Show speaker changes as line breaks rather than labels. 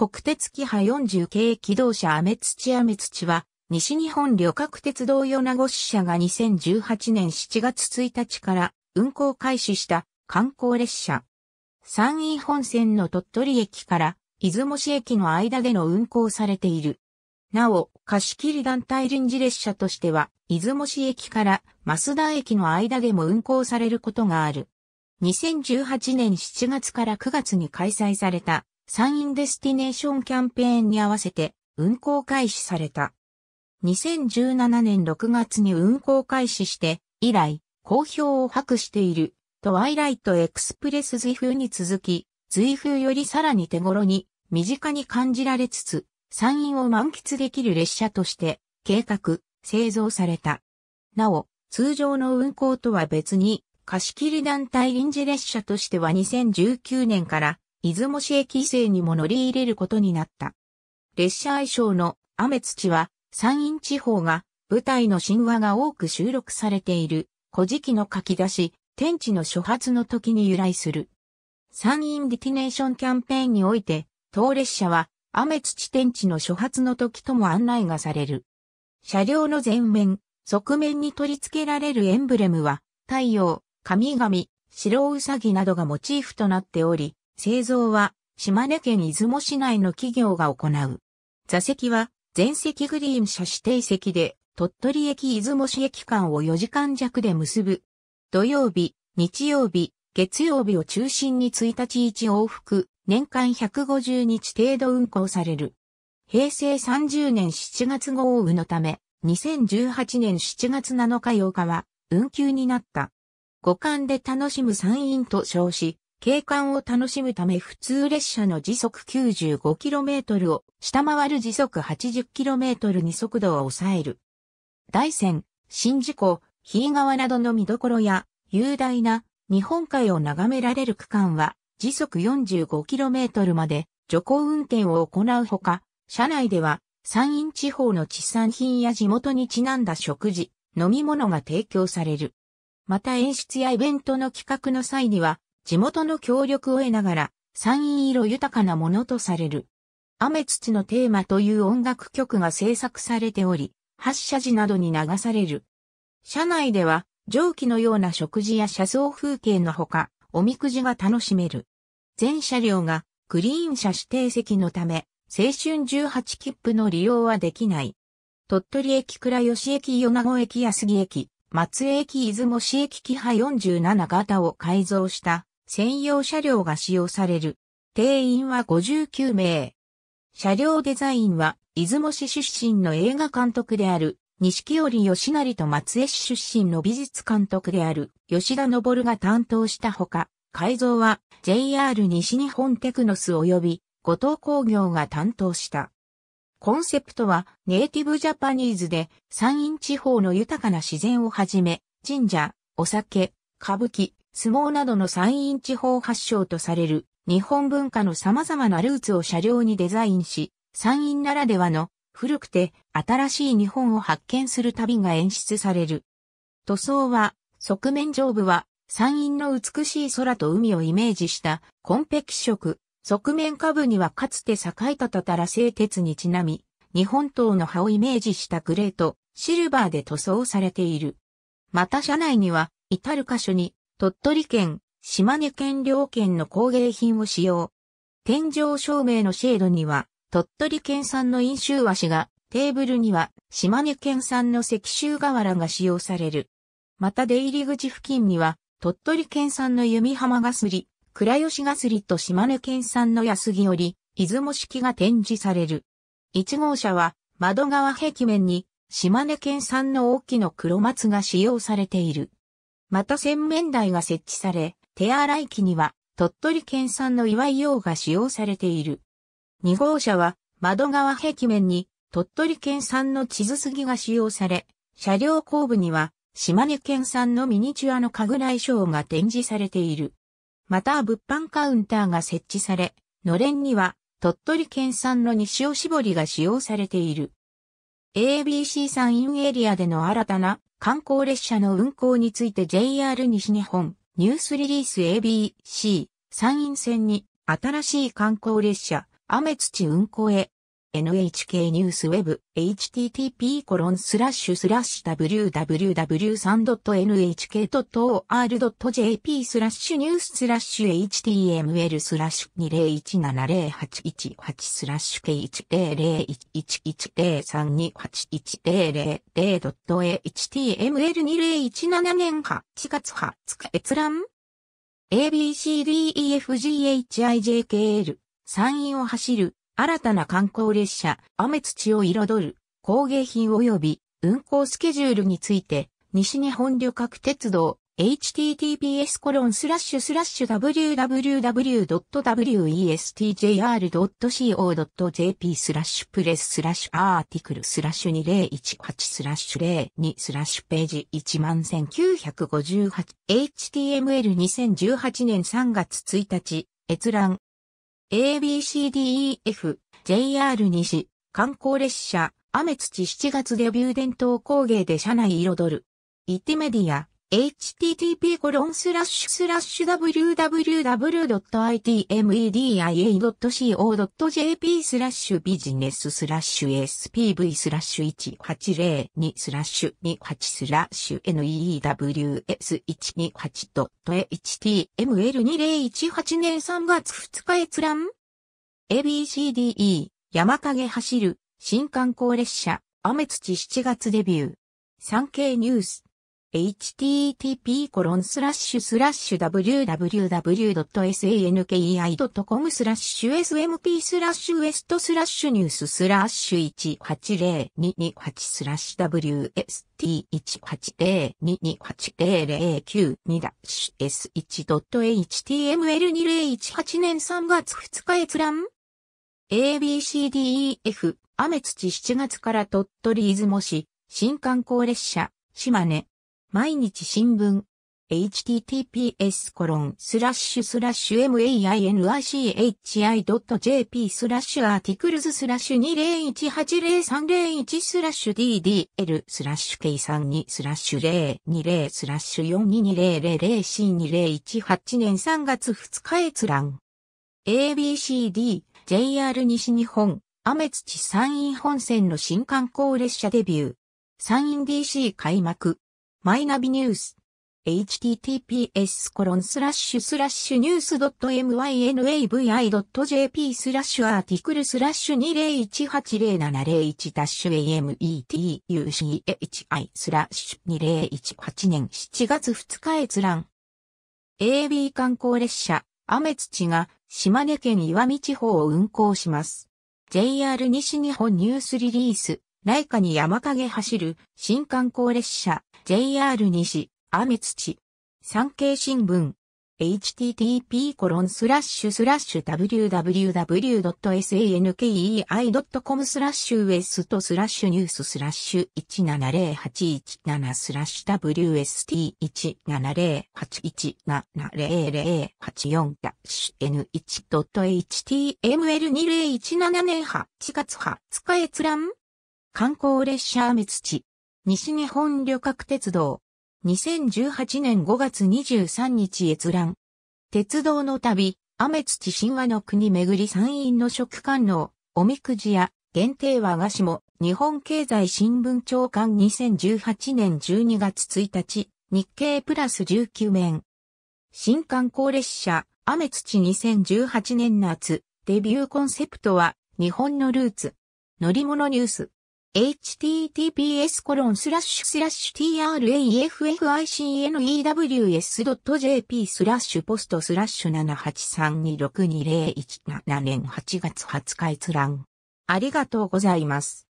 国鉄キハ40系機動車アメツチアメツチは、西日本旅客鉄道米子支社が2018年7月1日から運行開始した観光列車。山陰本線の鳥取駅から出雲市駅の間での運行されている。なお、貸切団体臨時列車としては、出雲市駅から増田駅の間でも運行されることがある。2018年7月から9月に開催された山陰デスティネーションキャンペーンに合わせて運行開始された。2017年6月に運行開始して以来、好評を博しているトワイライトエクスプレス随風に続き、随風よりさらに手頃に身近に感じられつつ、山陰を満喫できる列車として計画、製造された。なお、通常の運行とは別に、貸し切り団体臨時列車としては2019年から出雲市駅西にも乗り入れることになった。列車愛称の雨土は山陰地方が舞台の神話が多く収録されている古事記の書き出し、天地の初発の時に由来する。山陰ディティネーションキャンペーンにおいて、当列車は雨土天地の初発の時とも案内がされる。車両の前面、側面に取り付けられるエンブレムは、太陽、神々、白うさぎなどがモチーフとなっており、製造は島根県出雲市内の企業が行う。座席は全席グリーン車指定席で鳥取駅出雲市駅間を4時間弱で結ぶ。土曜日、日曜日、月曜日を中心に1日1往復、年間150日程度運行される。平成30年7月豪雨のため、2018年7月7日8日は運休になった。五感で楽しむ山陰と称し、景観を楽しむため普通列車の時速 95km を下回る時速 80km に速度を抑える。大山、新事故、日井川などの見どころや雄大な日本海を眺められる区間は時速 45km まで徐行運転を行うほか、車内では山陰地方の地産品や地元にちなんだ食事、飲み物が提供される。また演出やイベントの企画の際には、地元の協力を得ながら、山陰色豊かなものとされる。雨土のテーマという音楽曲が制作されており、発車時などに流される。車内では、蒸気のような食事や車窓風景のほか、おみくじが楽しめる。全車両がクリーン車指定席のため、青春18切符の利用はできない。鳥取駅倉吉駅米子駅安木駅、松江駅出雲市駅キハ47型を改造した専用車両が使用される。定員は59名。車両デザインは、出雲市出身の映画監督である、錦織義成と松江市出身の美術監督である、吉田昇が担当したほか、改造は JR 西日本テクノス及び後藤工業が担当した。コンセプトはネイティブジャパニーズで山陰地方の豊かな自然をはじめ、神社、お酒、歌舞伎、相撲などの山陰地方発祥とされる日本文化の様々なルーツを車両にデザインし、山陰ならではの古くて新しい日本を発見する旅が演出される。塗装は、側面上部は山陰の美しい空と海をイメージした紺碧色、側面下部にはかつて栄えたたたら製鉄にちなみ、日本刀の葉をイメージしたグレーとシルバーで塗装されている。また車内には至る箇所に鳥取県、島根県両県の工芸品を使用。天井照明のシェードには、鳥取県産の飲酒和紙が、テーブルには、島根県産の石州瓦が使用される。また出入り口付近には、鳥取県産の弓浜がすり、倉吉がすりと島根県産の安木り、出雲式が展示される。一号車は、窓側壁面に、島根県産の大きな黒松が使用されている。また洗面台が設置され、手洗い機には鳥取県産の岩井用が使用されている。2号車は窓側壁面に鳥取県産の地図杉が使用され、車両後部には島根県産のミニチュアの家具内装が展示されている。また物販カウンターが設置され、のれんには鳥取県産の西尾絞りが使用されている。ABC インエリアでの新たな観光列車の運行について JR 西日本ニュースリリース ABC 山陰線に新しい観光列車、雨土運行へ NHK ニュースウェブ http コロンスラッシュスラッシュ www.3.nhk.or.jp スラッシュニューススラッシュ html スラッシュ20170818スラッシュ k1001132810.html2017 年か8月20日閲覧 ABCDEFGHIJKL 山陰を走る新たな観光列車、雨土を彩る工芸品及び運行スケジュールについて、西日本旅客鉄道、https コロンスラッシュスラッシュ www.westjr.co.jp スラッシュプレススラッシュアーティクルスラッシュ2018スラッシュ02スラッシュページ 11958html2018 年3月1日閲覧 ABCDEF、JR 西、観光列車、雨土7月デビュー伝統工芸で車内彩る。イティメディア、http www.itmedia.co.jp b ラッシュ s ジネ spv 1802ス28スラッ news128.html2018 年3月2日閲覧 ABCDE 山影走る新観光列車雨土7月デビュー産経ニュース http コロンスラッシュスラッシュ w w w s a n k i c o m スラッシュ smp スラッシュウエストスラッシュニューススラッシュ180228スラッシュ wst180228009 2ッ s1.html2018 年3月2日閲覧 ABCDEF 雨土7月から鳥取出雲市新観光列車島根毎日新聞 https コロンスラッシュスラッシュ mainichi.jp スラッシュアーティクルズスラッシュ2018031スラッシュ ddl スラッシュ k32 スラッシュ020スラッシュ 422000c2018 年3月2日閲覧 ABCD JR 西日本雨土山陰本線の新観光列車デビュー山陰 DC 開幕マイナビニュース。https コロンスラッシュスラッシュニュース .mynavi.jp スラッシュアーティクルスラッシュ20180701ダッシュ ametuchi スラッシュ2018年7月2日閲覧。AB 観光列車、アメツチが島根県岩見地方を運行します。JR 西日本ニュースリリース。ライカに山陰走る新観光列車 JR 西、雨土。産経新聞 http コロンスラッシュスラッシュ www.sankei.com スラッシュウエスラッシュニューススラッシュ170817スラッシュ WST170817084 ダッシ N1.html2017 年8月20日閲覧観光列車雨土、西日本旅客鉄道、2018年5月23日閲覧。鉄道の旅、雨土神話の国巡り参院の食官能、おみくじや、限定和菓子も、日本経済新聞長官2018年12月1日、日経プラス19面。新観光列車、雨土2018年夏、デビューコンセプトは、日本のルーツ。乗り物ニュース。https t r a f f i c n e w s j p スラッシュポストスラッシュ78326201 7年8月20日閲覧。ありがとうございます。